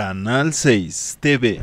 Canal 6 TV.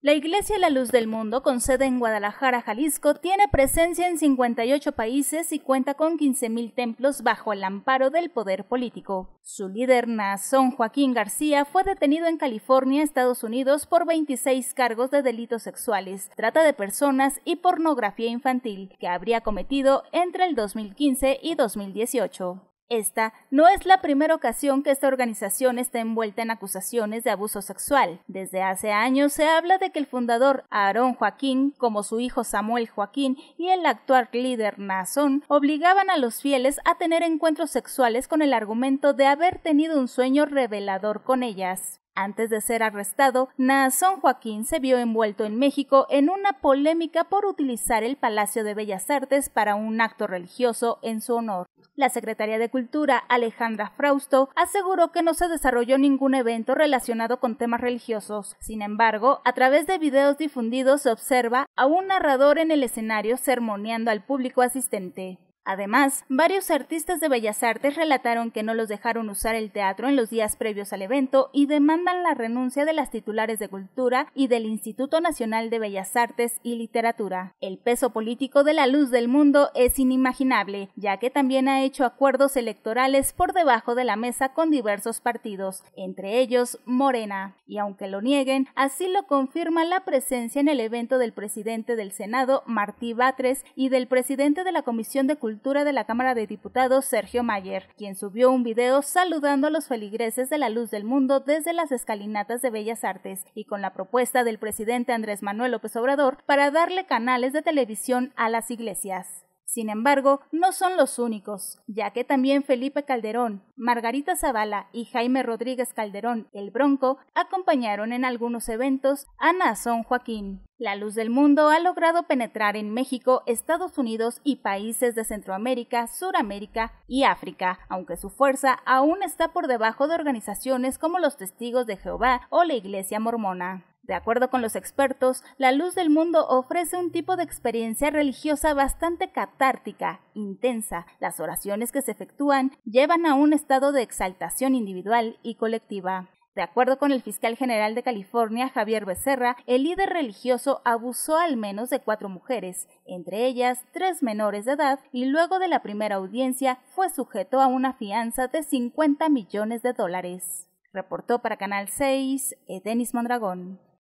La Iglesia La Luz del Mundo, con sede en Guadalajara, Jalisco, tiene presencia en 58 países y cuenta con 15.000 templos bajo el amparo del poder político. Su líder, Nazón Joaquín García, fue detenido en California, Estados Unidos, por 26 cargos de delitos sexuales, trata de personas y pornografía infantil, que habría cometido entre el 2015 y 2018. Esta no es la primera ocasión que esta organización está envuelta en acusaciones de abuso sexual. Desde hace años se habla de que el fundador Aarón Joaquín, como su hijo Samuel Joaquín y el actual líder Nazón, obligaban a los fieles a tener encuentros sexuales con el argumento de haber tenido un sueño revelador con ellas. Antes de ser arrestado, Nason Joaquín se vio envuelto en México en una polémica por utilizar el Palacio de Bellas Artes para un acto religioso en su honor. La secretaria de Cultura, Alejandra Frausto, aseguró que no se desarrolló ningún evento relacionado con temas religiosos. Sin embargo, a través de videos difundidos se observa a un narrador en el escenario sermoneando al público asistente. Además, varios artistas de Bellas Artes relataron que no los dejaron usar el teatro en los días previos al evento y demandan la renuncia de las titulares de Cultura y del Instituto Nacional de Bellas Artes y Literatura. El peso político de la luz del mundo es inimaginable, ya que también ha hecho acuerdos electorales por debajo de la mesa con diversos partidos, entre ellos Morena. Y aunque lo nieguen, así lo confirma la presencia en el evento del presidente del Senado, Martí Batres, y del presidente de la Comisión de Cultura de la Cámara de Diputados Sergio Mayer, quien subió un video saludando a los feligreses de la luz del mundo desde las escalinatas de Bellas Artes y con la propuesta del presidente Andrés Manuel López Obrador para darle canales de televisión a las iglesias. Sin embargo, no son los únicos, ya que también Felipe Calderón, Margarita Zavala y Jaime Rodríguez Calderón, el Bronco, acompañaron en algunos eventos a Nazón Joaquín. La luz del mundo ha logrado penetrar en México, Estados Unidos y países de Centroamérica, Suramérica y África, aunque su fuerza aún está por debajo de organizaciones como los Testigos de Jehová o la Iglesia Mormona. De acuerdo con los expertos, la luz del mundo ofrece un tipo de experiencia religiosa bastante catártica, intensa. Las oraciones que se efectúan llevan a un estado de exaltación individual y colectiva. De acuerdo con el fiscal general de California, Javier Becerra, el líder religioso abusó al menos de cuatro mujeres, entre ellas tres menores de edad, y luego de la primera audiencia fue sujeto a una fianza de 50 millones de dólares. Reportó para Canal 6 Edenis Mondragón.